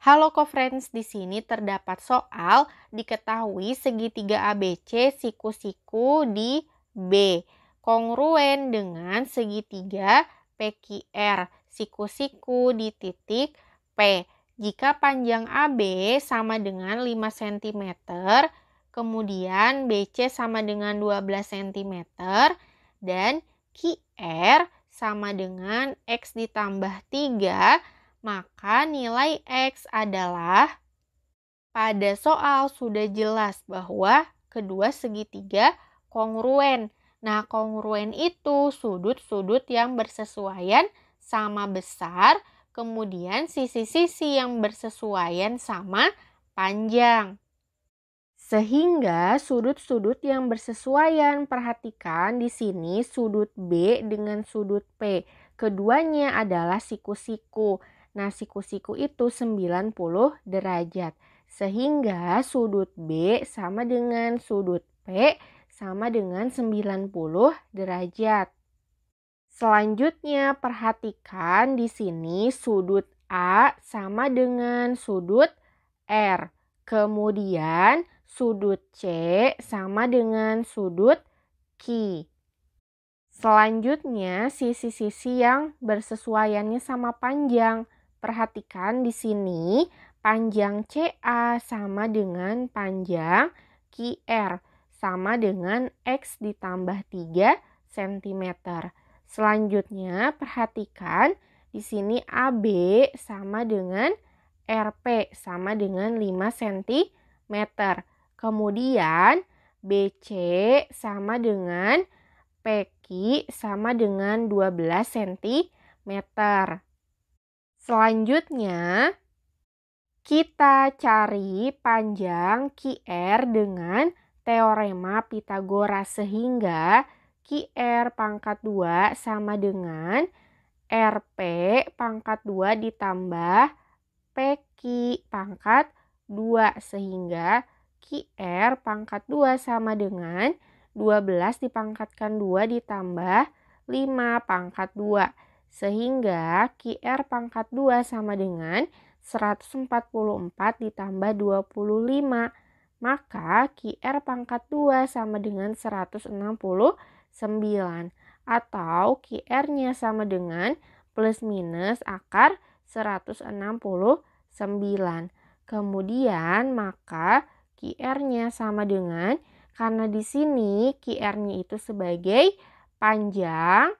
Halo co-friends, di sini terdapat soal diketahui segitiga ABC siku-siku di B kongruen dengan segitiga PQR siku-siku di titik P. Jika panjang AB sama dengan 5 cm, kemudian BC sama dengan 12 cm, dan QR sama dengan X ditambah 3 maka nilai X adalah pada soal sudah jelas bahwa kedua segitiga kongruen. Nah, kongruen itu sudut-sudut yang bersesuaian sama besar, kemudian sisi-sisi yang bersesuaian sama panjang. Sehingga sudut-sudut yang bersesuaian, perhatikan di sini sudut B dengan sudut P. Keduanya adalah siku-siku. Nah, siku-siku itu 90 derajat. Sehingga sudut B sama dengan sudut P sama dengan 90 derajat. Selanjutnya, perhatikan di sini sudut A sama dengan sudut R. Kemudian sudut C sama dengan sudut Q. Selanjutnya, sisi-sisi yang bersesuaiannya sama panjang. Perhatikan di sini panjang CA sama dengan panjang QR sama dengan X ditambah 3 cm. Selanjutnya perhatikan di sini AB sama dengan RP sama dengan 5 cm. Kemudian BC sama dengan PQ sama dengan 12 cm. Selanjutnya, kita cari panjang QR dengan teorema Pythagoras sehingga QR pangkat 2 sama dengan RP pangkat 2 ditambah PQ pangkat 2 sehingga QR pangkat 2 sama dengan 12 dipangkatkan 2 ditambah 5 pangkat 2 sehingga QR pangkat 2 sama dengan 144 ditambah 25. Maka QR pangkat 2 sama dengan 169 atau QR-nya sama dengan plus minus akar 169. Kemudian maka QR-nya sama dengan karena di sini QR-nya itu sebagai panjang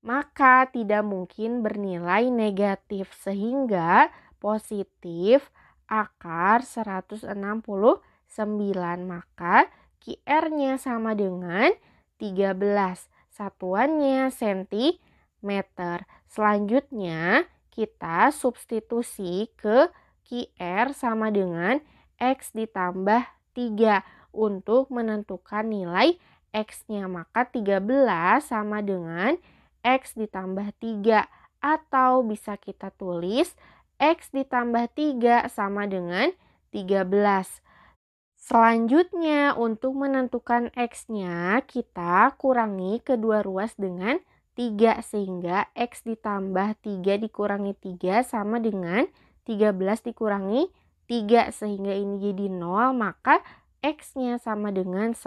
maka tidak mungkin bernilai negatif sehingga positif akar 169 maka QR-nya sama dengan 13 satuannya sentimeter. Selanjutnya kita substitusi ke QR sama dengan X ditambah 3 untuk menentukan nilai X-nya. Maka 13 sama dengan X ditambah 3 atau bisa kita tulis X ditambah 3 sama dengan 13. Selanjutnya untuk menentukan X-nya kita kurangi kedua ruas dengan 3 sehingga X ditambah 3 dikurangi 3 sama dengan 13 dikurangi 3 sehingga ini jadi 0 maka X-nya sama dengan 10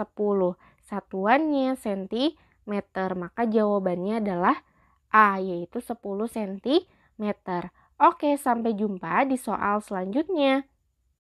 satuannya senti meter. Maka jawabannya adalah A yaitu 10 cm. Oke, sampai jumpa di soal selanjutnya.